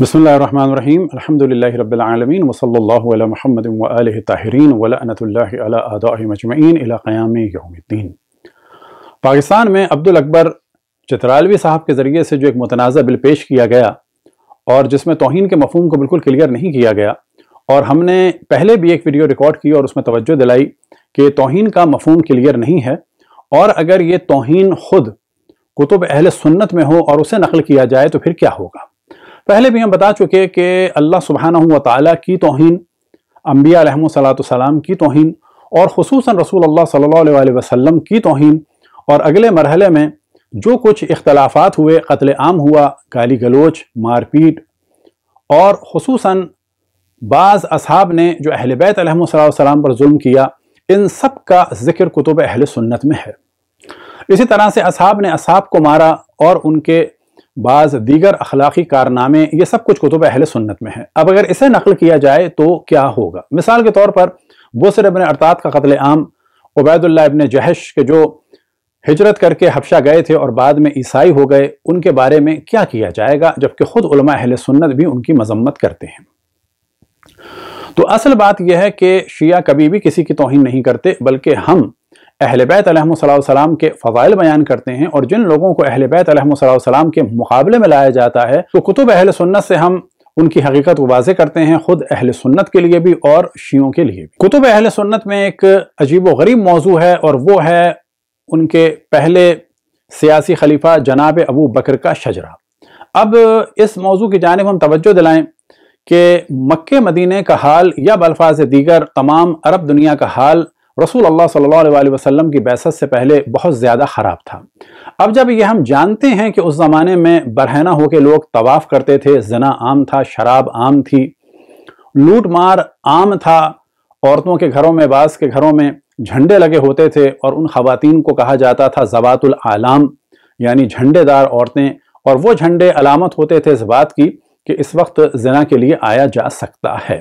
बसमीम अल्हम्दुलिल्लाहि रब्बिल महमद व सल्लल्लाहु अलैहि पाकिस्तान में अब्दुल अकबर चित्रालवी साहब के ज़रिए से जो एक मतनाज़ा बिल पेश किया गया और जिसमें तोहन के मफहम को बिल्कुल क्लियर नहीं किया गया और हमने पहले भी एक वीडियो रिकॉर्ड की और उसमें तोज्जो दिलाई कि तोहन का मफहम क्लियर नहीं है और अगर ये तोहन खुद कुतुब अहल सुन्नत में हो और उसे नकल किया जाए तो फिर क्या होगा पहले भी हम बता चुके कि अल्लाह सुबहाना ताली की तोहन अम्बिया सलाम की तोहन और खसूस रसूल अल्लाह सल्ला वसम की तोहन और अगले मरहले में जो कुछ इख्तलाफात हुए कत्ल आम हुआ गाली गलोच मारपीट और खसूस बाज़ असहाब ने जो अहल बैत सलाम पर जुल्म किया इन सब का जिक्र कुतुब अहल सुन्नत में है इसी तरह से असहाब ने असहाब को मारा और उनके बाज़ दीगर अखलाकी कारनामे ये सब कुछ कुतुब अहल सुन्नत में है अब अगर इसे नकल किया जाए तो क्या होगा मिसाल के तौर पर बुसर इबन अरतात का कत्ल आम उबैदुल्ला इबन जहश के जो हिजरत करके हबशा गए थे और बाद में ईसाई हो गए उनके बारे में क्या किया जाएगा जबकि खुद उलमा अहल सुन्नत भी उनकी मजम्मत करते हैं तो असल बात यह है कि शिया कभी भी किसी की तोहन नहीं करते बल्कि हम अहल बैत के फ़ाइल बयान करते हैं और जिन लोगों को अहल बैत के मुकाबले में लाया जाता है तो कुतुब अहल सुन्नत से हम उनकी हकीकत वाजे करते हैं खुद अहल सुन्नत के लिए भी और शीयों के लिए भी कुतुब अहल सुन्नत में एक अजीब व गरीब मौजू है और वो है उनके पहले सियासी खलीफा जनाब अबू बकर का शजरा अब इस मौजू की जानब हम तवज्जो दिलाएं कि मक्के मदीने का हाल या बल्फाज दीगर तमाम अरब दुनिया का हाल रसूल अल्लाह सल्लल्लाहु अलैहि वसल्लम की बैसत से पहले बहुत ज़्यादा ख़राब था अब जब ये हम जानते हैं कि उस ज़माने में बरहना होकर लोग तवाफ़ करते थे जना आम था शराब आम थी लूट मार आम था औरतों के घरों में बास के घरों में झंडे लगे होते थे और उन खातन को कहा जाता था जवातुल आलाम यानी झंडेदार औरतें और वो झंडे अलामत होते थे इस बात की कि इस वक्त जना के लिए आया जा सकता है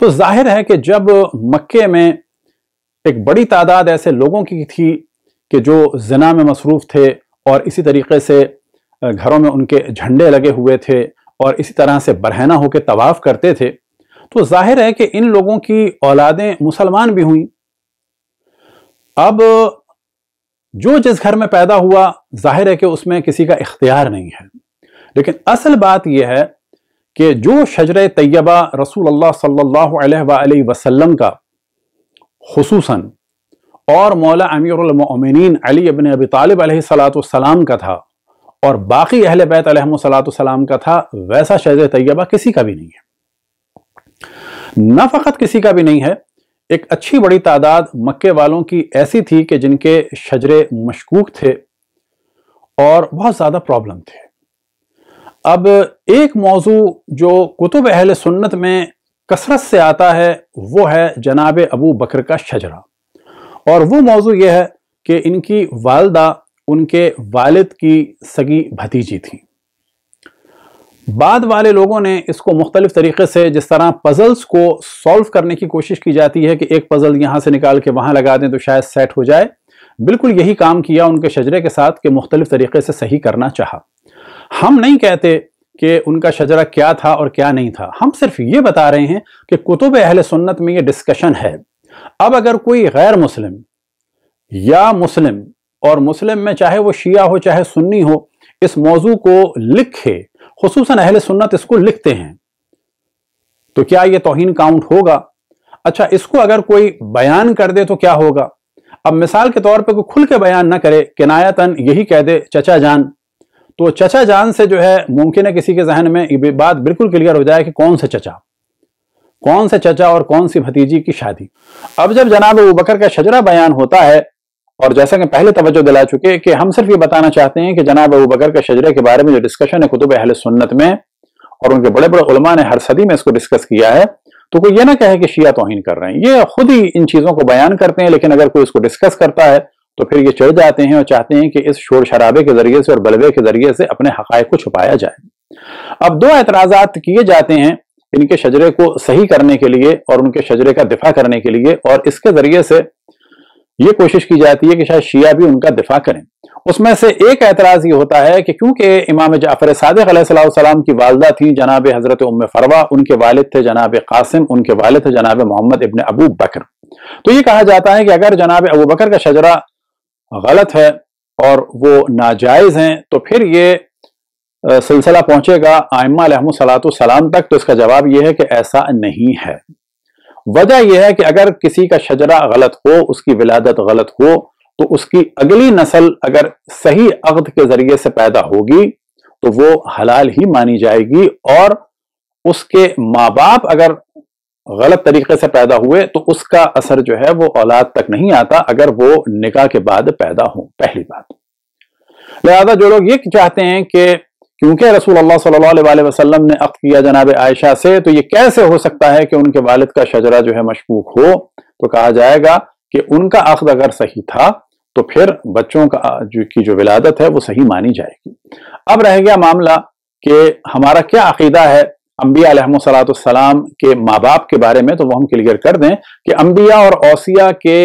तो जाहिर है कि जब मक्के में एक बड़ी तादाद ऐसे लोगों की थी कि जो जना में मसरूफ़ थे और इसी तरीके से घरों में उनके झंडे लगे हुए थे और इसी तरह से बरहना होकर तवाफ़ करते थे तो जाहिर है कि इन लोगों की औलादें मुसलमान भी हुई अब जो जिस घर में पैदा हुआ जाहिर है कि उसमें किसी का इख्तियार नहीं है लेकिन असल बात यह है कि जो शजर तैयबा रसूल अल्लाह सल्लल्लाहु अलैहि वसल्लम का खसूस और मौला अमीरमिन अली अबन अबी तालब सलाम का था और बाकी अहल बैत सलाम का था वैसा शहज तैयबा किसी का भी नहीं है न फ़कत किसी का भी नहीं है एक अच्छी बड़ी तादाद मक्के वालों की ऐसी थी कि जिनके शजरे मशकूक थे और बहुत ज़्यादा प्रॉब्लम थे अब एक मौजू जो कुतुब अहल सुन्नत में कसरत से आता है वो है जनाब अबू बकर का शजरा और वो मौजू यह है कि इनकी वालदा उनके वालिद की सगी भतीजी थी बाद वाले लोगों ने इसको मुख्तलिफ तरीके से जिस तरह पजल्स को सॉल्व करने की कोशिश की जाती है कि एक पजल यहाँ से निकाल के वहाँ लगा दें तो शायद सेट हो जाए बिल्कुल यही काम किया उनके शजरे के साथ कि मुख्तलिफ तरीके से सही करना चाहा हम नहीं कहते कि उनका शजरा क्या था और क्या नहीं था हम सिर्फ ये बता रहे हैं कि कुतुब अहल सुन्नत में ये डिस्कशन है अब अगर कोई गैर मुस्लिम या मुस्लिम और मुस्लिम में चाहे वो शिया हो चाहे सुन्नी हो इस मौजू को लिखे खसूस अहल सुन्नत इसको लिखते हैं तो क्या ये तोहन काउंट होगा अच्छा इसको अगर कोई बयान कर दे तो क्या होगा अब मिसाल के तौर पे कोई खुल के बयान ना करे किनायतन यही कह दे चचा जान तो चचा जान से जो है मुमकिन है किसी के जहन में बात बिल्कुल क्लियर हो जाए कि कौन सा चचा कौन से चचा और कौन सी भतीजी की शादी अब जब जनाब अबू बकर का शजरा बयान होता है और जैसा कि पहले तवज्जो दिला चुके कि हम सिर्फ ये बताना चाहते हैं कि जनाब अबू बकर के शजरे के बारे में जो डिस्कशन है कुतुब अहले सुन्नत में और उनके बड़े बड़े उलमा ने हर सदी में इसको डिस्कस किया है तो कोई ये ना कहे कि शिया तोहिन कर रहे हैं ये खुद ही इन चीजों को बयान करते हैं लेकिन अगर कोई इसको डिस्कस करता है तो फिर ये चढ़ जाते हैं और चाहते हैं कि इस शोर शराबे के जरिए से और बलबे के जरिए से अपने हकायक को छुपाया जाए अब दो एतराजात किए जाते हैं इनके शजरे को सही करने के लिए और उनके शजरे का दिफा करने के लिए और इसके जरिए से ये कोशिश की जाती है कि शायद शिया भी उनका दिफा करें उसमें से एक एतराज ये होता है कि क्योंकि इमाम जाफर सलाम की वालदा थी जनाब हजरत उम फरवा उनके वालिद थे जनाब कासिम उनके वालिद थे जनाब मोहम्मद इबन अबू बकर तो ये कहा जाता है कि अगर जनाब अबू बकर का शजरा गलत है और वो नाजायज़ हैं तो फिर ये सिलसिला पहुंचेगा आयमा सलात सलाम तक तो इसका जवाब यह है कि ऐसा नहीं है वजह यह है कि अगर किसी का शजरा गलत हो उसकी विलादत गलत हो तो उसकी अगली नस्ल अगर सही अगद के जरिए से पैदा होगी तो वो हलाल ही मानी जाएगी और उसके माँ बाप अगर गलत तरीके से पैदा हुए तो उसका असर जो है वो औलाद तक नहीं आता अगर वो निकाह के बाद पैदा हो पहली बात लिहाजा जो लोग ये चाहते हैं कि क्योंकि रसूल अल्लाह सल्लल्लाहु अलैहि वसल्लम ने अक्त किया जनाब आयशा से तो ये कैसे हो सकता है कि उनके वालिद का शजरा जो है मशकूक हो तो कहा जाएगा कि उनका अक्द अगर सही था तो फिर बच्चों का जो की जो विलादत है वो सही मानी जाएगी अब रह गया मामला कि हमारा क्या अकीदा है अम्बिया सलाम के माँ बाप के बारे में तो वो हम क्लियर कर दें कि अम्बिया और ओसिया के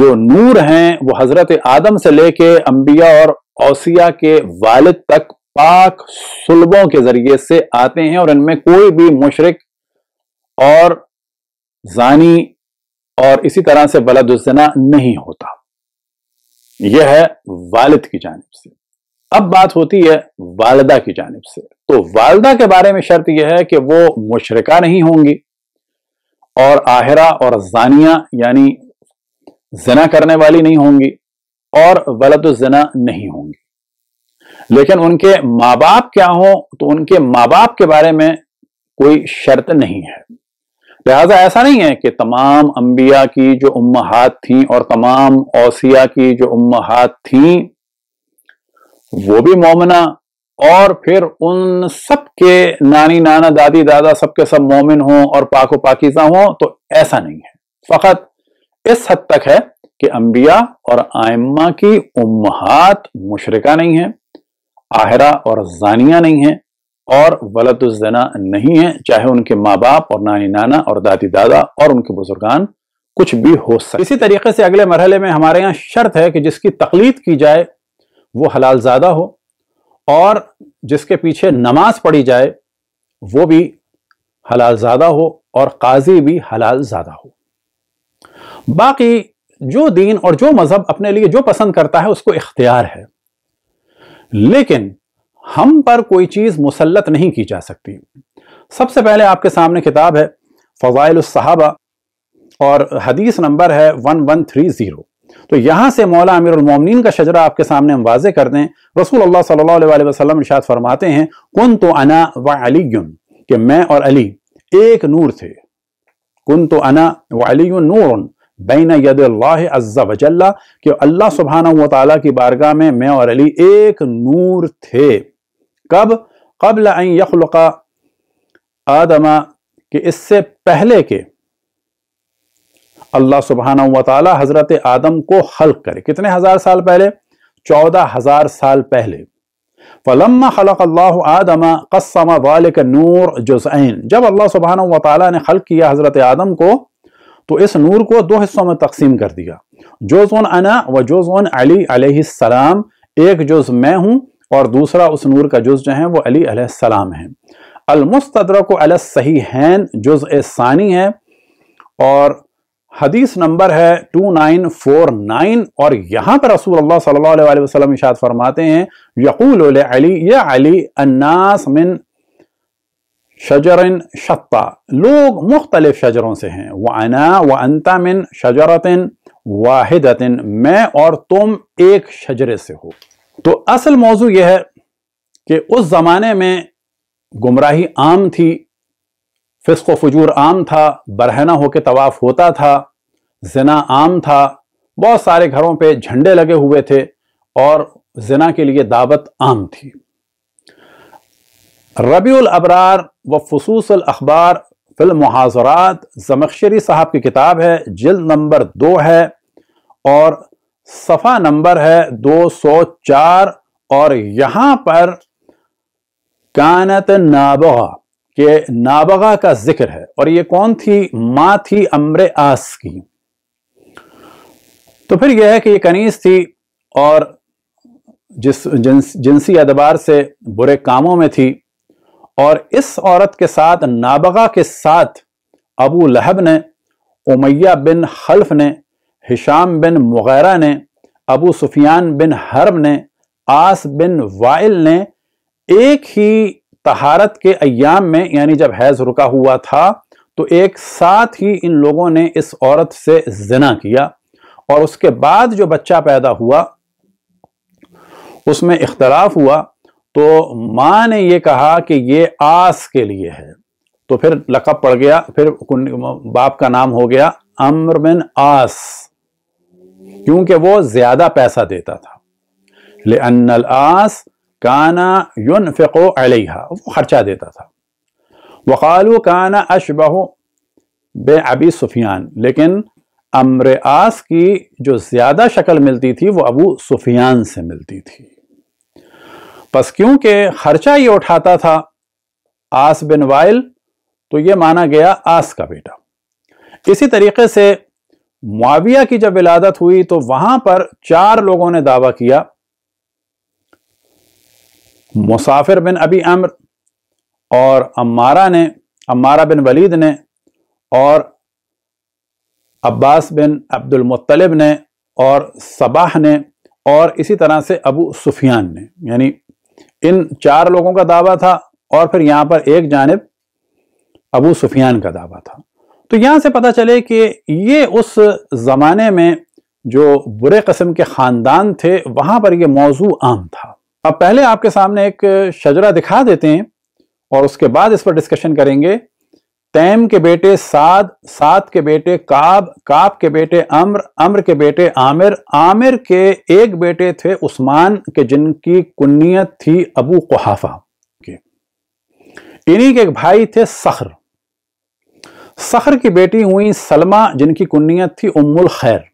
जो नूर हैं वो हजरत आदम से लेके अम्बिया और ओसिया के वालिद तक पाक सुलबों के जरिए से आते हैं और इनमें कोई भी मुशरक और जानी और इसी तरह से बलदुजना नहीं होता यह है वालिद की जानब से अब बात होती है वालदा की जानब से तो वालदा के बारे में शर्त यह है कि वो मुशरका नहीं होंगी और आहरा और जानिया यानी जना करने वाली नहीं होंगी और वलद जना नहीं होंगी लेकिन उनके माँ बाप क्या हो तो उनके माँ बाप के बारे में कोई शर्त नहीं है लिहाजा ऐसा नहीं है कि तमाम अंबिया की जो उम्महात थी और तमाम ओसिया की जो उम्महात थी वो भी मोमना और फिर उन सब के नानी नाना दादी दादा सबके सब मोमिन हों और पाको पाकिजा हों तो ऐसा नहीं है फकत इस हद तक है कि अंबिया और आयमा की उम्मात मुशरका नहीं है आहरा और जानिया नहीं है और वलतना नहीं है चाहे उनके माँ बाप और नानी नाना और दादी दादा और उनके बुजुर्गान कुछ भी हो सके इसी तरीके से अगले मरहले में हमारे यहाँ शर्त है कि जिसकी तकलीद की जाए वो हलाल ज़्यादा हो और जिसके पीछे नमाज पढ़ी जाए वो भी हलाल ज़्यादा हो और काजी भी हलाल ज़्यादा हो बाकी जो दीन और जो मज़हब अपने लिए जो पसंद करता है उसको इख्तियार है लेकिन हम पर कोई चीज़ मुसलत नहीं की जा सकती सबसे पहले आपके सामने किताब है फ़वाइल साहबा और हदीस नंबर है वन वन थ्री ज़ीरो तो यहां से मौला अमीर उलमोमिन का शजरा आपके सामने हम वाजे कर दें रसूल अल्लाह सल्लल्लाहु वसल्लम इशाद फरमाते हैं कन तो अना व अली कि मैं और अली एक नूर थे कन तो अना व अली नूर बैन यद अज्जा वजल्ला कि अल्लाह सुबहाना वाली की बारगाह में मैं और अली एक नूर थे कब कबल यखलका आदमा कि इससे पहले के अल्लाह सुबहाना वाली हज़रत आदम को हल्क करे कितने हज़ार साल पहले चौदह हज़ार साल पहले फलम खलक अल्लाह आदम कसम वालिक नूर जुजैन जब अल्लाह सुबहाना वाली ने खल किया हज़रत आदम को तो इस नूर को दो हिस्सों में तकसीम कर दिया जोजोन अना व जोजोन अली अलैहिस्सलाम एक जुज मैं हूँ और दूसरा उस नूर का जुज जो है वो अली अलैहिस्सलाम है अलमुस्तरक सही हैन जुज सानी है और हदीस नंबर है 2949 और यहां पर रसूल अल्लाह सल्लल्लाहु अलैहि वसल्लम इशाद फरमाते हैं यकूल अली या अली अन्नास मिन शजरन शत्ता लोग मुख्तलिफ शजरों से हैं व अना व अंता मिन शजरतिन वाहिदतिन मैं और तुम एक शजरे से हो तो असल मौजू यह है कि उस ज़माने में गुमराही आम थी फ़िस्क फजूर आम था बरहना होकर तवाफ़ होता था जना आम था बहुत सारे घरों पे झंडे लगे हुए थे और जना के लिए दावत आम थी उल अबरार व फसूस अखबार फिल मुहाजरात जमक्शरी साहब की किताब है जिल्द नंबर दो है और सफ़ा नंबर है 204 और यहाँ पर कानत नाबा कि नाबगा का जिक्र है और ये कौन थी माँ थी अम्र आस की तो फिर यह है कि ये कनीस थी और जिस जिन्स, जिन्सी अदबार से बुरे कामों में थी और इस औरत के साथ नाबगा के साथ अबू लहब ने उमैया बिन हल्फ ने हिशाम बिन मुगैरा ने अबू सुफियान बिन हर्ब ने आस बिन वाइल ने एक ही तहारत के अयाम में यानी जब हैज़ रुका हुआ था तो एक साथ ही इन लोगों ने इस औरत से जना किया और उसके बाद जो बच्चा पैदा हुआ उसमें इख्तलाफ हुआ तो माँ ने यह कहा कि ये आस के लिए है तो फिर लकब पड़ गया फिर बाप का नाम हो गया अम्र बिन आस क्योंकि वो ज्यादा पैसा देता था ले आस काना युन फ़िको अलहा वो ख़र्चा देता था वक़ालू काना अशबह बे अबी सुफियान लेकिन अम्र आस की जो ज़्यादा शक्ल मिलती थी वो अबू सुफियान से मिलती थी बस क्योंकि ख़र्चा ये उठाता था आस बिन वाइल तो ये माना गया आस का बेटा इसी तरीके से मुआविया की जब विलादत हुई तो वहाँ पर चार लोगों ने दावा किया मुसाफिर बिन अबी अम्र और अम्मारा ने अम्मारा बिन वलीद ने और अब्बास बिन मुत्तलिब ने और सबाह ने और इसी तरह से अबू सुफियान ने यानी इन चार लोगों का दावा था और फिर यहाँ पर एक जानब अबू सुफियान का दावा था तो यहाँ से पता चले कि ये उस ज़माने में जो बुरे कस्म के ख़ानदान थे वहाँ पर यह मौजू आम था अब पहले आपके सामने एक शजरा दिखा देते हैं और उसके बाद इस पर डिस्कशन करेंगे तैम के बेटे साद साद के बेटे काब काब के बेटे अम्र अम्र के बेटे आमिर आमिर के एक बेटे थे उस्मान के जिनकी कुन्नीत थी अबू कुहाफा के इन्हीं के एक भाई थे सखर सखर की बेटी हुई सलमा जिनकी कुन्नीत थी उम्मुल खैर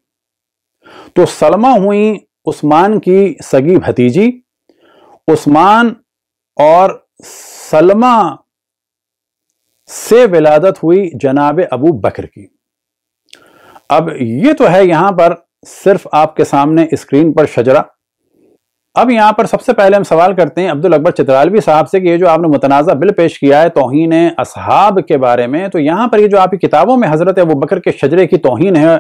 तो सलमा हुई उस्मान की सगी भतीजी उस्मान और सलमा से विलादत हुई जनाब अबू बकर की अब ये तो है यहां पर सिर्फ आपके सामने स्क्रीन पर शजरा अब यहां पर सबसे पहले हम सवाल करते हैं अब्दुल अकबर चित्रालवी साहब से कि ये जो आपने मुतनाज़ा बिल पेश किया है तोहन असहाब के बारे में तो यहां पर ये जो आपकी किताबों में हज़रत अबू बकर के शजरे की तोहन है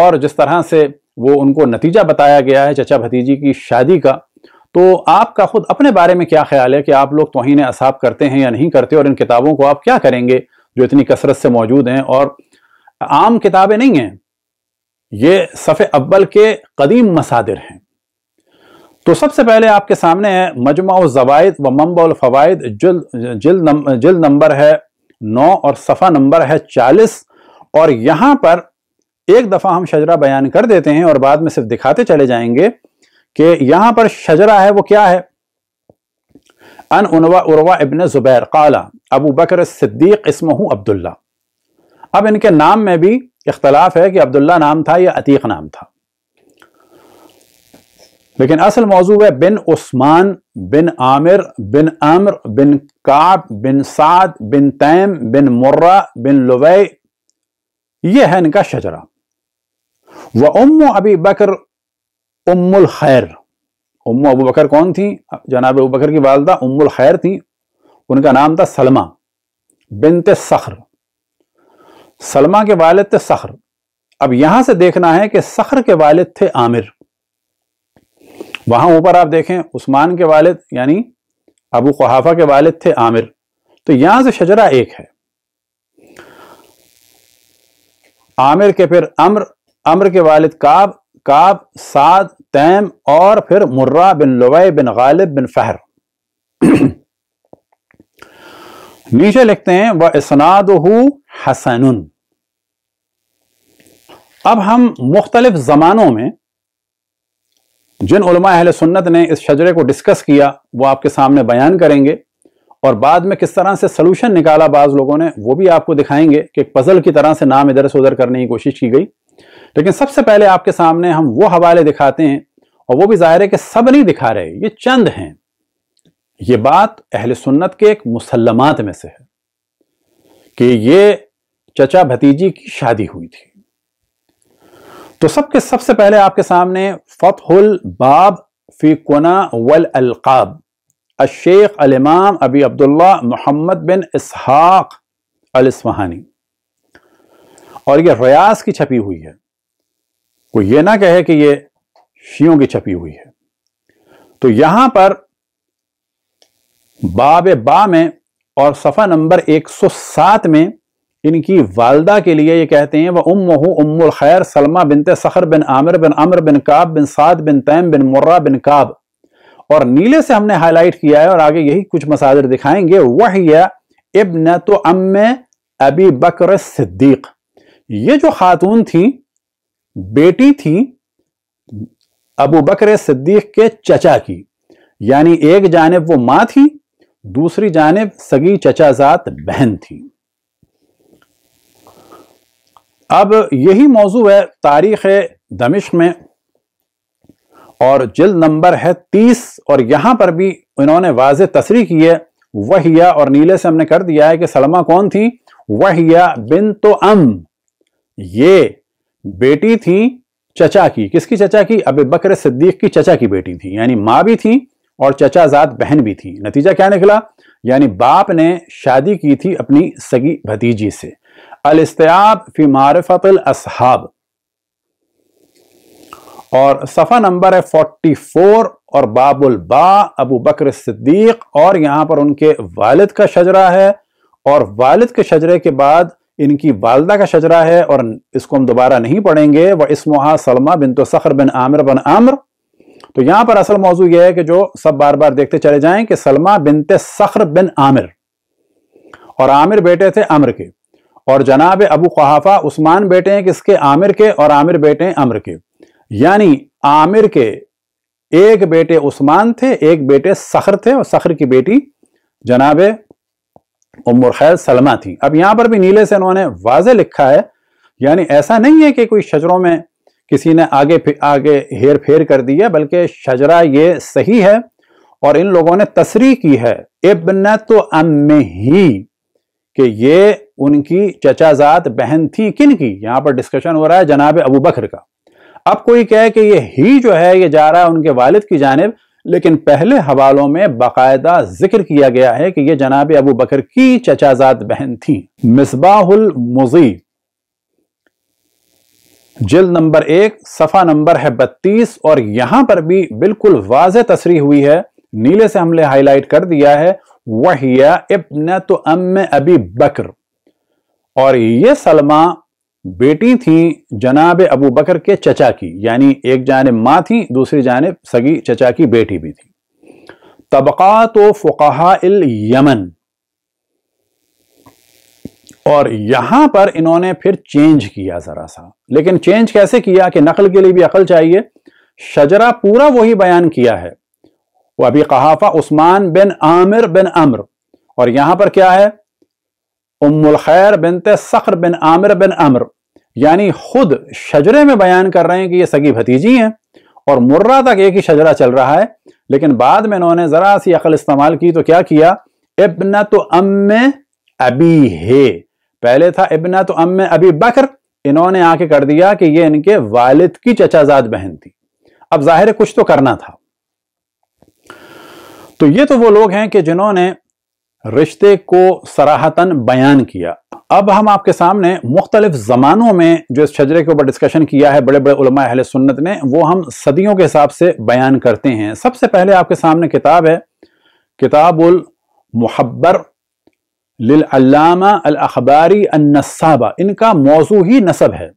और जिस तरह से वो उनको नतीजा बताया गया है चचा भतीजी की शादी का तो आपका खुद अपने बारे में क्या ख्याल है कि आप लोग तोहन असाब करते हैं या नहीं करते और इन किताबों को आप क्या करेंगे जो इतनी कसरत से मौजूद हैं और आम किताबें नहीं हैं ये सफे अव्वल के कदीम मसादिर हैं तो सबसे पहले आपके सामने है मजमा ज़वायद व मम्बाफ़वायद जिल जिल नम, जिल नंबर है नौ और सफ़ा नंबर है चालीस और यहाँ पर एक दफ़ा हम शजरा बयान कर देते हैं और बाद में सिर्फ दिखाते चले जाएंगे कि यहां पर शजरा है वो क्या है अन उनवा उर्वा इबन जुबैर काला अबू बकर सिद्दीक इसमहू अब्दुल्ला अब इनके नाम में भी इख्तलाफ है कि अब्दुल्ला नाम था या अतीक नाम था लेकिन असल मौजू है बिन उस्मान बिन आमिर बिन अम्र बिन काब बिन साद बिन तैम बिन मुर्रा बिन लुवै यह है इनका शजरा व उम अबी बकर उम्मुल खैर उम्म अबू बकर कौन थी जनाब अबू बकर की वालदा उम्मुल खैर थी उनका नाम था सलमा बिनते सखर सलमा के वालद थे सखर अब यहां से देखना है कि सखर के वालिद थे आमिर वहां ऊपर आप देखें उस्मान के वालिद यानी अबू खहाफा के वालिद थे आमिर तो यहां से शजरा एक है आमिर के फिर अम्र अम्र के वालिद काब काब साद तैम और फिर मुर्रा बिन लुवै बिन गालिब बिन फहर नीचे लिखते हैं व इसनाद हसन अब हम मुख्तलिफ जमानों में जिन उलमा अहल सुन्नत ने इस शजरे को डिस्कस किया वो आपके सामने बयान करेंगे और बाद में किस तरह से सलूशन निकाला बाज़ लोगों ने वो भी आपको दिखाएंगे कि पज़ल की तरह से नाम इधर से उधर करने की कोशिश की गई लेकिन सबसे पहले आपके सामने हम वो हवाले दिखाते हैं और वो भी जाहिर है कि सब नहीं दिखा रहे ये चंद हैं ये बात अहल सुन्नत के एक मुसलमत में से है कि ये चचा भतीजी की शादी हुई थी तो सबके सबसे पहले आपके सामने फतहुल बाब फीकोना वल अलकाब अशेख अलमाम अबी अब्दुल्ला मोहम्मद बिन इसहाक अलस्वाहानी और ये रयास की छपी हुई है कोई ये ना कहे कि ये शियों की छपी हुई है तो यहां पर बाब बा में और सफ़ा नंबर 107 में इनकी वालदा के लिए ये कहते हैं वह उम हो उम्मुल खैर सलमा बिनते सखर बिन आमिर बिन अमर बिन काब बिन साद बिन तैम बिन मुर्रा बिन काब और नीले से हमने हाईलाइट किया है और आगे यही कुछ मसाजर दिखाएंगे वह यह इबन तो अम अबी बकर सिद्दीक़ ये जो खातून थी बेटी थी अबू बकर सिद्दीक के चचा की यानी एक जानब वो माँ थी दूसरी जानब सगी जात बहन थी अब यही मौजू है तारीख दमिश में और जल नंबर है तीस और यहां पर भी इन्होंने वाज तस्री की है वहिया और नीले से हमने कर दिया है कि सलमा कौन थी वहिया बिन तो अम ये बेटी थी चचा की किसकी चचा की अब बकर सिद्दीक की चचा की बेटी थी यानी माँ भी थी और चचाजाद बहन भी थी नतीजा क्या निकला यानी बाप ने शादी की थी अपनी सगी भतीजी से इस्तियाब फी मारफत असहाब और सफ़ा नंबर है 44 और बाबुल बा अबू बकर सिद्दीक और यहां पर उनके वालिद का शजरा है और वालिद के शजरे के बाद इनकी वालदा का शजरा है और इसको हम दोबारा नहीं पढ़ेंगे वह इसमोहा सलमा बिन तो सखर बिन आमिर बन आम्र तो यहां पर असल मौजू यह है कि जो सब बार बार देखते चले जाएं कि सलमा बिनते सखर बिन आमिर और आमिर बेटे थे अम्र के और जनाब अबू खहाफा उस्मान बेटे हैं किसके आमिर के और आमिर बेटे हैं अम्र के यानी आमिर के एक बेटे उस्मान थे एक बेटे सखर थे और सखर की बेटी जनाब उमर खैर सलमा थी अब यहां पर भी नीले से उन्होंने वाजे लिखा है यानी ऐसा नहीं है कि कोई शजरों में किसी ने आगे आगे हेर फेर कर दी है बल्कि शजरा ये सही है और इन लोगों ने तस्री की है इबन तो अम ही कि ये उनकी चचाजात बहन थी किन की यहां पर डिस्कशन हो रहा है जनाब अबू बकर का अब कोई कहे कि ये ही जो है ये जा रहा है उनके वालिद की जानब लेकिन पहले हवालों में बाकायदा जिक्र किया गया है कि यह जनाब अबू बकर की चचाजाद बहन थी मिसबाहुल मुजी जिल नंबर एक सफा नंबर है बत्तीस और यहां पर भी बिल्कुल वाज तसरी हुई है नीले से हमने हाईलाइट कर दिया है वहिया इबन तो अम अबी बकर और ये सलमा बेटी थी जनाब अबू बकर के चचा की यानी एक जानब माँ थी दूसरी जानब सगी चचा की बेटी भी थी तबका तो फ़ुकाहा यमन और यहां पर इन्होंने फिर चेंज किया ज़रा सा लेकिन चेंज कैसे किया कि नकल के लिए भी अकल चाहिए शजरा पूरा वही बयान किया है वह अभी कहाफा उस्मान बिन आमिर बिन अम्र और यहां पर क्या है उम्मुल खैर बिनते सखर बिन आमिर बिन अम्र यानी खुद शजरे में बयान कर रहे हैं कि ये सगी भतीजी हैं और मुर्रा तक एक ही शजरा चल रहा है लेकिन बाद में इन्होंने ज़रा सी अकल इस्तेमाल की तो क्या किया इबना तो अम अबी हे पहले था इबना तो अम अबी बकर इन्होंने आके कर दिया कि ये इनके वालिद की चचाजाद बहन थी अब जाहिर कुछ तो करना था तो ये तो वो लोग हैं कि जिन्होंने रिश्ते को सराहतन बयान किया अब हम आपके सामने मुख्तलिफ ज़मानों में जो इस शजरे के ऊपर डिस्कशन किया है बड़े बड़े उलमा अहले सुन्नत ने वो हम सदियों के हिसाब से बयान करते हैं सबसे पहले आपके सामने किताब है किताबुल मुहब्बर अखबारी नसाबा इनका मौजू ही नसब है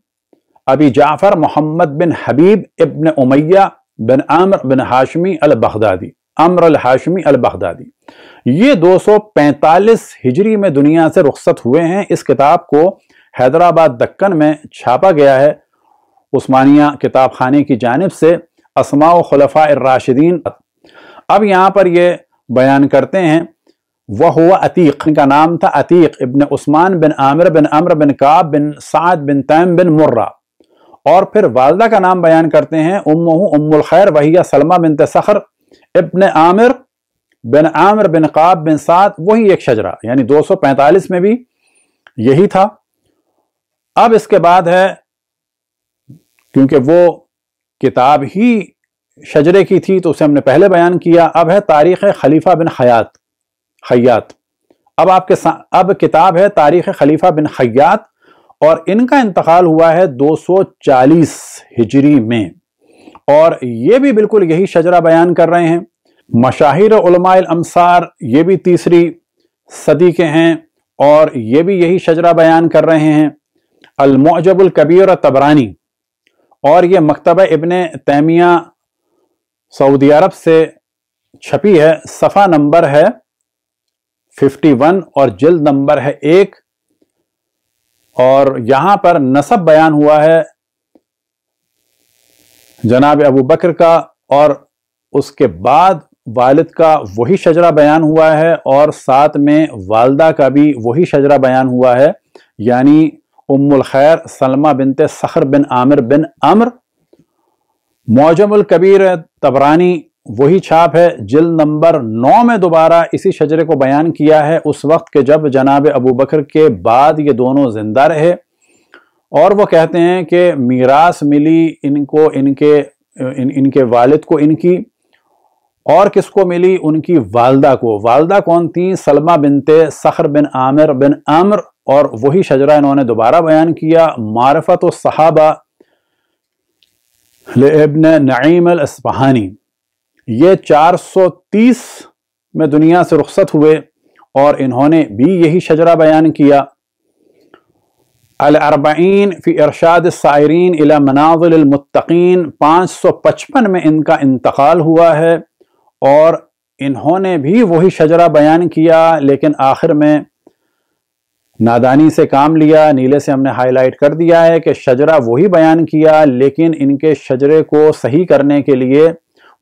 अभी जाफ़र मोहम्मद बिन हबीब इबन Umayya bin Amir bin Hashmi al Baghdadi Amar al Hashmi al Baghdadi ये 245 हिजरी में दुनिया से रुखसत हुए हैं इस किताब को हैदराबाद दक्कन में छापा गया है उस्मानिया किताब खाने की जानब से असमा खलफा राशिदीन अब यहाँ पर ये बयान करते हैं वह हुआ अतीक इनका नाम था अतीक इबन उस्मान बिन आमिर बिन अमर बिन काब बिन साद बिन तैम बिन मुर्रा और फिर वालदा का नाम बयान करते हैं उम्मू उम्मुल खैर वहिया सलमा बिन तसखर इबन आमिर बिन आमिर बिन काब बिन सात वही एक शजरा यानी 245 में भी यही था अब इसके बाद है क्योंकि वो किताब ही शजरे की थी तो उसे हमने पहले बयान किया अब है तारीख खलीफा बिन हयात हयात अब आपके अब किताब है तारीख खलीफा बिन हयात और इनका इंतकाल हुआ है 240 हिजरी में और ये भी बिल्कुल यही शजरा बयान कर रहे हैं मशाहिर अमसार ये भी तीसरी सदी के हैं और ये भी यही शजरा बयान कर रहे हैं अलमोजबुल कबीर तबरानी और ये मकतब इबन तैमिया सऊदी अरब से छपी है सफ़ा नंबर है 51 और जल्द नंबर है एक और यहाँ पर नसब बयान हुआ है जनाब अबू बकर का और उसके बाद वालिद का वही शजरा बयान हुआ है और साथ में वालदा का भी वही शजरा बयान हुआ है यानी उम्मुल खैर सलमा बिनते सखर बिन आमिर बिन अमर मौजमुल कबीर तबरानी वही छाप है जिल नंबर नौ में दोबारा इसी शजरे को बयान किया है उस वक्त के जब जनाब अबू बकर के बाद ये दोनों जिंदा रहे और वो कहते हैं कि मीरास मिली इनको इनके इन, इनके वालिद को इनकी और किसको मिली उनकी वालदा को वालदा कौन थी सलमा बिनते सखर बिन आमिर बिन आमर और वही शजरा इन्होंने दोबारा बयान किया मारफत सहाबा लेबन नईम अलस्पहानी ये 430 में दुनिया से रुखसत हुए और इन्होंने भी यही शजरा बयान किया अलबाइन फ़ी इरशाद सायरीन इला मनाजिलमतकीन पाँच सौ पचपन में इनका इंतकाल हुआ है और इन्होंने भी वही शजरा बयान किया लेकिन आखिर में नादानी से काम लिया नीले से हमने हाईलाइट कर दिया है कि शजरा वही बयान किया लेकिन इनके शजरे को सही करने के लिए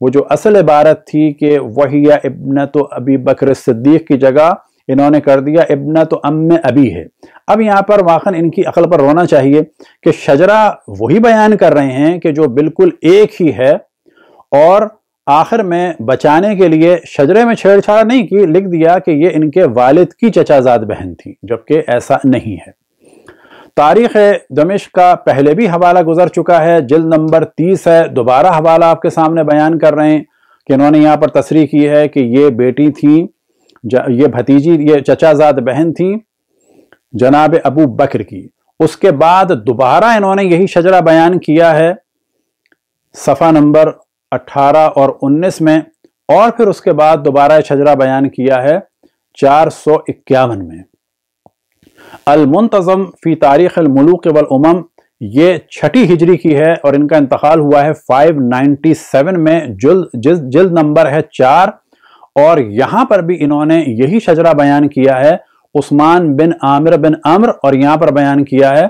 वो जो असल इबारत थी कि वही या इबन तो अबी बकर सिद्दीक की जगह इन्होंने कर दिया इबन तो अम अभी है अब यहाँ पर वाकन इनकी अकल पर रोना चाहिए कि शजरा वही बयान कर रहे हैं कि जो बिल्कुल एक ही है और आखिर में बचाने के लिए शजरे में छेड़छाड़ नहीं की लिख दिया कि ये इनके वालिद की चचाजाद बहन थी जबकि ऐसा नहीं है तारीख़ दमिश का पहले भी हवाला गुजर चुका है जल्द नंबर तीस है दोबारा हवाला आपके सामने बयान कर रहे हैं कि इन्होंने यहाँ पर तस्री की है कि ये बेटी थी ये भतीजी ये चचाजाद बहन थी जनाब अबू बकर की उसके बाद दोबारा इन्होंने यही शजरा बयान किया है सफ़ा नंबर 18 और 19 में और फिर उसके बाद दोबारा शजरा बयान किया है चार सौ इक्यावन में अलमुंतज़म फ़ी तारीख़ अलमलूक वलम ये छठी हिजरी की है और इनका इंतकाल हुआ है 597 में जुल जिस जिल्द नंबर है चार और यहां पर भी इन्होंने यही शजरा बयान किया है उस्मान बिन आमिर बिन अम्र और यहां पर बयान किया है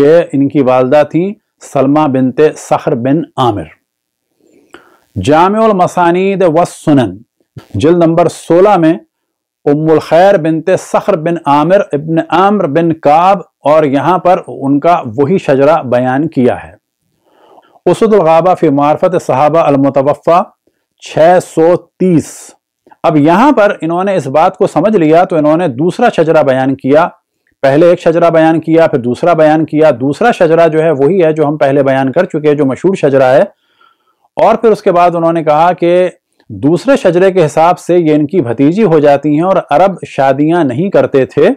कि इनकी वालदा थी सलमा बिनते सखर बिन आमिर जामल मसानीद व जिल नंबर 16 में उमुल खैर बिनते सखर बिन आमिर इबन आम्र बिन काब और यहां पर उनका वही शजरा बयान किया है उसदुलगाबा फ़ी मार्फत साहबा अलमतवफ़ा तीस अब यहां पर इन्होंने इस बात को समझ लिया तो इन्होंने दूसरा शजरा बयान किया पहले एक शजरा बयान किया फिर दूसरा बयान किया दूसरा शजरा जो है वही है जो हम पहले बयान कर चुके हैं जो मशहूर शजरा है और फिर उसके बाद उन्होंने कहा कि दूसरे शजरे के हिसाब से ये इनकी भतीजी हो जाती हैं और अरब शादियां नहीं करते थे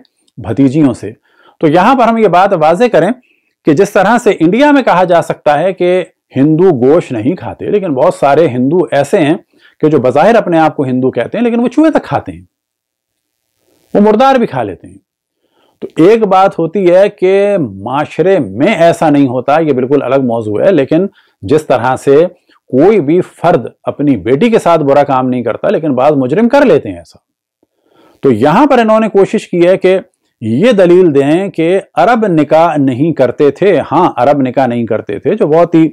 भतीजियों से तो यहां पर हम ये बात वाजे करें कि जिस तरह से इंडिया में कहा जा सकता है कि हिंदू गोश नहीं खाते लेकिन बहुत सारे हिंदू ऐसे हैं कि जो बाहिर अपने आप को हिंदू कहते हैं लेकिन वो चूहे तक खाते हैं वो मुर्दार भी खा लेते हैं तो एक बात होती है कि माशरे में ऐसा नहीं होता ये बिल्कुल अलग मौजू है लेकिन जिस तरह से कोई भी फर्द अपनी बेटी के साथ बुरा काम नहीं करता लेकिन बाद मुजरिम कर लेते हैं ऐसा तो यहां पर इन्होंने कोशिश की है कि ये दलील दें कि अरब निकाह नहीं करते थे हाँ अरब निकाह नहीं करते थे जो बहुत ही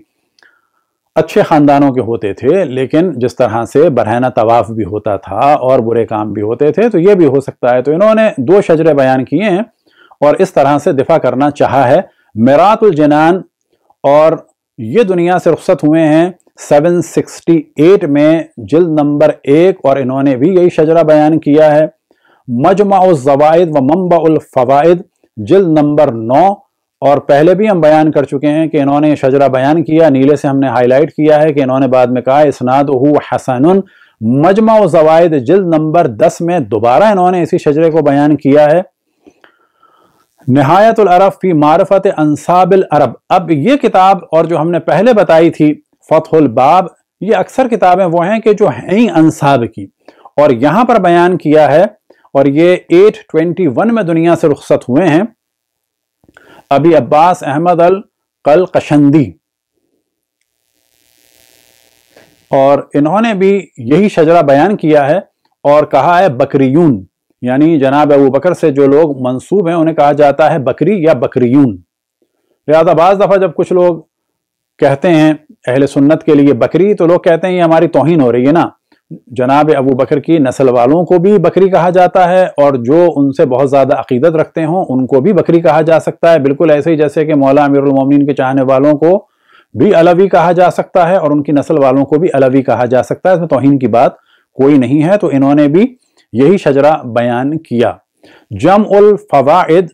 अच्छे ख़ानदानों के होते थे लेकिन जिस तरह से बरहना तवाफ़ भी होता था और बुरे काम भी होते थे तो ये भी हो सकता है तो इन्होंने दो शजरे बयान किए हैं और इस तरह से दिफा करना चाहा है मेरातुलजनान और ये दुनिया से रुख्सत हुए हैं 768 में जिल्द नंबर एक और इन्होंने भी यही शजरा बयान किया है मजमा जवायद व मम्बा फ़वाद जिल नंबर नौ और पहले भी हम बयान कर चुके हैं कि इन्होंने शजरा बयान किया नीले से हमने हाईलाइट किया है कि इन्होंने बाद में कहा इसनाद हसन मजमा जवायद जल्द नंबर दस में दोबारा इन्होंने इसी शजरे को बयान किया है अरब फी मारफत अनसाबिल अरब अब ये किताब और जो हमने पहले बताई थी फ़तहुल बाब ये अक्सर किताबें वो हैं कि जो हैं अनसाब की और यहाँ पर बयान किया है और ये 821 में दुनिया से रुखसत हुए हैं अभी अब्बास अहमद अल कल कशंदी और इन्होंने भी यही शजरा बयान किया है और कहा है बकरियून यानी जनाब अबू बकर से जो लोग मंसूब हैं उन्हें कहा जाता है बकरी या बकरियून लिहाजा बाज दफ़ा जब कुछ लोग कहते हैं अहल सुन्नत के लिए बकरी तो लोग कहते हैं ये हमारी तोहिन हो रही है ना जनाब अबू बकर की नस्ल वालों को भी बकरी कहा जाता है और जो उनसे बहुत ज़्यादा अकीदत रखते हों उनको भी बकरी कहा जा सकता है बिल्कुल ऐसे ही जैसे कि मौला अमीरमिन के चाहने वालों को भी अलवी कहा जा सकता है और उनकी नस्ल वालों को भी अलवी कहा जा सकता है इसमें तोहन की बात कोई नहीं है तो इन्होंने भी यही शजरा बयान किया जम उल फवाद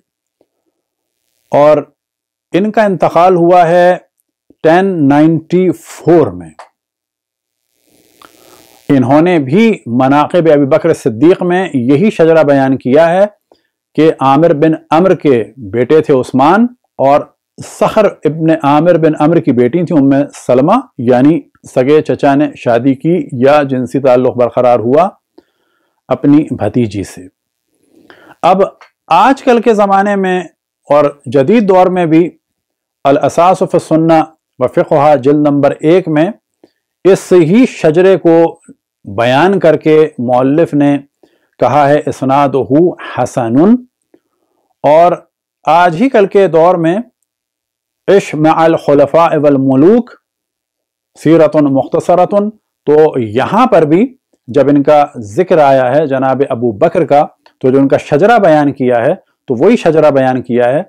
और इनका इंतकाल हुआ है फोर में इन्होंने भी मनाकब अबी बकर सिद्दीक में यही शजरा बयान किया है कि आमिर बिन अमर के बेटे थे उस्मान और सखर इबन आमिर बिन अमर की बेटी थी उम सलमा यानी सगे चचा ने शादी की या जिनसी ताल्लुक बरकरार हुआ अपनी भतीजी से अब आजकल के ज़माने में और जदीद दौर में भी अलसास सुन्ना व फ़िक़ा नंबर एक में इस ही शजरे को बयान करके मौलफ ने कहा है इसनाद हसन और आज ही कल के दौर में इश्म अलखलफा वलमलूक सीरत मुख्तसरत तो यहाँ पर भी जब इनका जिक्र आया है जनाब अबू बकर का तो जो उनका शजरा बयान किया है तो वही शजरा बयान किया है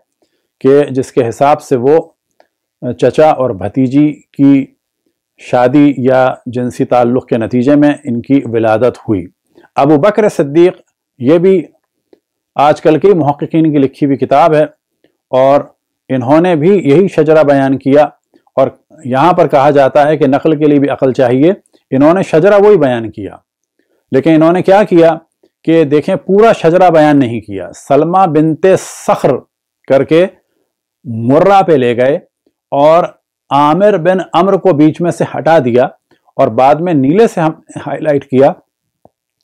कि जिसके हिसाब से वो चचा और भतीजी की शादी या जिनसी ताल्लुक़ के नतीजे में इनकी विलादत हुई अबू बकर सिद्दीक़ ये भी आजकल के महक्कीन की लिखी हुई किताब है और इन्होंने भी यही शजरा बयान किया और यहाँ पर कहा जाता है कि नकल के लिए भी अकल चाहिए इन्होंने शजरा वही बयान किया लेकिन इन्होंने क्या किया कि देखें पूरा शजरा बयान नहीं किया सलमा बिनते सखर करके मुर्रा पे ले गए और आमिर बिन अमर को बीच में से हटा दिया और बाद में नीले से हम हाईलाइट किया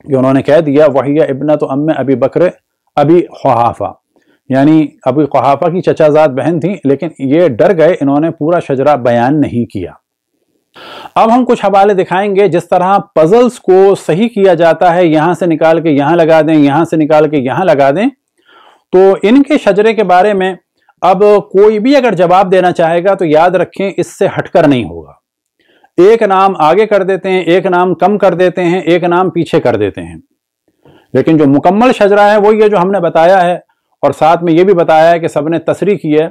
कि उन्होंने कह दिया वही इबना तो अम अभी बकरे अभी खहाफा यानी अभी खहाफा की चचाजाद बहन थी लेकिन ये डर गए इन्होंने पूरा शजरा बयान नहीं किया अब हम कुछ हवाले दिखाएंगे जिस तरह पजल्स को सही किया जाता है यहां से निकाल के यहां लगा दें यहां से निकाल के यहां लगा दें तो इनके शजरे के बारे में अब कोई भी अगर जवाब देना चाहेगा तो याद रखें इससे हटकर नहीं होगा एक नाम आगे कर देते हैं एक नाम कम कर देते हैं एक नाम पीछे कर देते हैं लेकिन जो मुकम्मल शजरा है वो ये जो हमने बताया है और साथ में ये भी बताया है कि सबने तस्री की है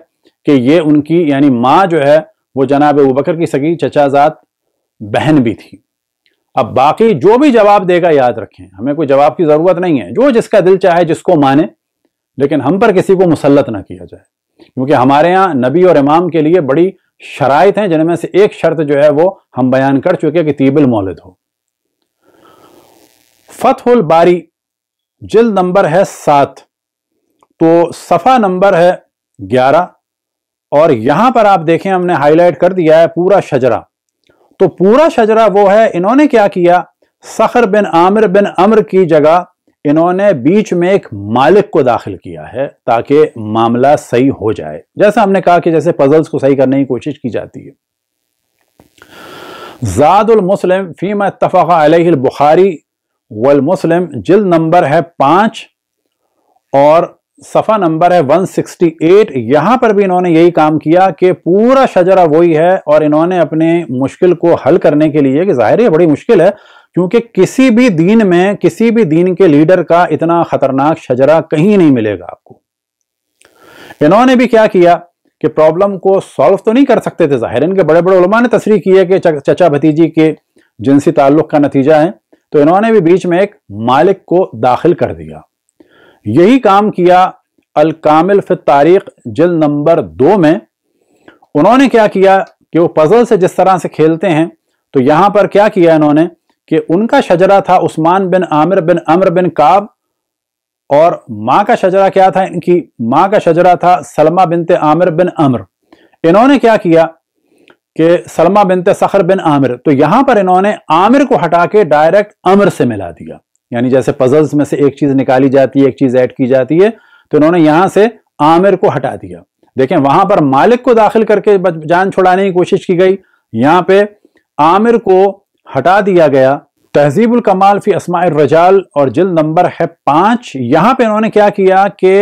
कि ये उनकी यानी माँ जो है वो जनाब उबकर बकर की सगी चचाजात बहन भी थी अब बाकी जो भी जवाब देगा याद रखें हमें कोई जवाब की ज़रूरत नहीं है जो जिसका दिल चाहे जिसको माने लेकिन हम पर किसी को मुसलत ना किया जाए क्योंकि हमारे यहाँ नबी और इमाम के लिए बड़ी शराइत हैं जिनमें से एक शर्त जो है वो हम बयान कर चुके हैं कि तीबिल मौलद हो फतहुल बारी जिल नंबर है सात तो सफ़ा नंबर है ग्यारह और यहां पर आप देखें हमने हाईलाइट कर दिया है पूरा शजरा तो पूरा शजरा वो है इन्होंने क्या किया सखर बिन आमिर बिन अमर की जगह इन्होंने बीच में एक मालिक को दाखिल किया है ताकि मामला सही हो जाए जैसा हमने कहा कि जैसे पजल्स को सही करने की कोशिश की जाती है जादुल मुस्लिम फीम इतफ़ा बुखारी वल मुस्लिम जिल नंबर है पांच और सफ़ा नंबर है 168 यहां पर भी इन्होंने यही काम किया कि पूरा शजरा वही है और इन्होंने अपने मुश्किल को हल करने के लिए कि ज़ाहिर है बड़ी मुश्किल है क्योंकि किसी भी दीन में किसी भी दीन के लीडर का इतना खतरनाक शजरा कहीं नहीं मिलेगा आपको इन्होंने भी क्या किया कि प्रॉब्लम को सॉल्व तो नहीं कर सकते थे जाहिर इनके बड़े बड़े उलमा ने तस्री की है कि चचा भतीजी के जिनसी ताल्लुक का नतीजा है तो इन्होंने भी बीच में एक मालिक को दाखिल कर दिया यही काम किया अल कामिल फिर तारीख जल नंबर दो में उन्होंने क्या किया कि वो पजल से जिस तरह से खेलते हैं तो यहां पर क्या किया इन्होंने कि उनका शजरा था उस्मान बिन आमिर बिन अमर बिन काब और माँ का शजरा क्या था इनकी माँ का शजरा था सलमा बिनते आमिर बिन अमर इन्होंने क्या किया कि सलमा बिनते सखर बिन आमिर तो यहां पर इन्होंने आमिर को हटा के डायरेक्ट अमर से मिला दिया यानी जैसे पजल्स में से एक चीज निकाली जाती है एक चीज ऐड की जाती है तो इन्होंने यहां से आमिर को हटा दिया देखें वहां पर मालिक को दाखिल करके जान छुड़ाने की कोशिश की गई यहां पे आमिर को हटा दिया गया तहजीबुल कमाल फी असमा रजाल और जिल नंबर है पांच यहां पे इन्होंने क्या किया कि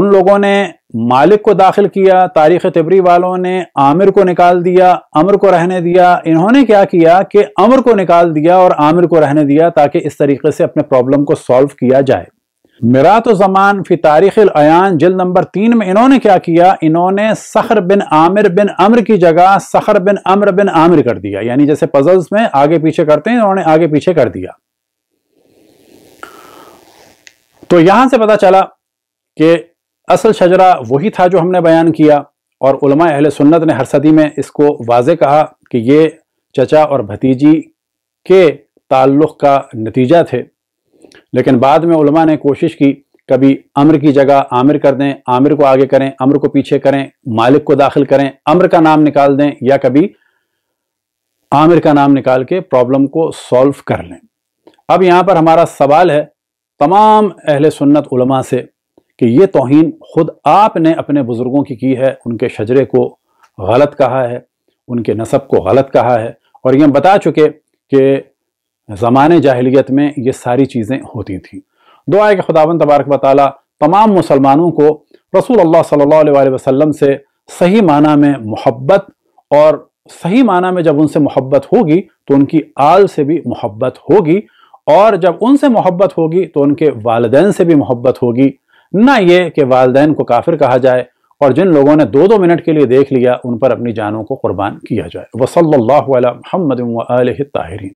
उन लोगों ने मालिक को दाखिल किया तारीख तिबरी वालों ने आमिर को निकाल दिया अमर को रहने दिया इन्होंने क्या किया कि अमर को निकाल दिया और आमिर को रहने दिया ताकि इस तरीके से अपने प्रॉब्लम को सॉल्व किया जाए तो जमान फी तारीख अयान जल नंबर तीन में इन्होंने क्या किया इन्होंने सखर बिन आमिर बिन अमर की जगह सखर बिन अमर बिन आमिर कर दिया यानी जैसे पजल्स में आगे पीछे करते हैं इन्होंने आगे पीछे कर दिया तो यहां से पता चला कि असल शजरा वही था जो हमने बयान किया और उलमा अहल सुन्नत ने हर सदी में इसको वाज कहा कि ये चचा और भतीजी के ताल्लुक़ का नतीजा थे लेकिन बाद में उलमा ने कोशिश की कभी अम्र की जगह आमिर कर दें आमिर को आगे करें अम्र को पीछे करें मालिक को दाखिल करें अम्र का नाम निकाल दें या कभी आमिर का नाम निकाल के प्रॉब्लम को सॉल्व कर लें अब यहाँ पर हमारा सवाल है तमाम अहल सुन्नत उलमा से कि ये तोहन खुद आपने अपने बुज़ुर्गों की की है उनके शजरे को गलत कहा है उनके नसब को गलत कहा है और ये बता चुके कि ज़माने जाहलीत में ये सारी चीज़ें होती थी दुआ है कि खुदावन तबारक वाली तमाम मुसलमानों को रसूल अल्लाह सल्लल्लाहु अलैहि वसल्लम से सही माना में मोहब्बत और सही माना में जब उनसे मोहब्बत होगी तो उनकी आल से भी मोहब्बत होगी और जब उनसे मोहब्बत होगी तो उनके वालदेन से भी मोहब्बत होगी ना ये कि वालदेन को काफिर कहा जाए और जिन लोगों ने दो दो मिनट के लिए देख लिया उन पर अपनी जानों को कुर्बान किया जाए वसल्ला महमद ताहरीन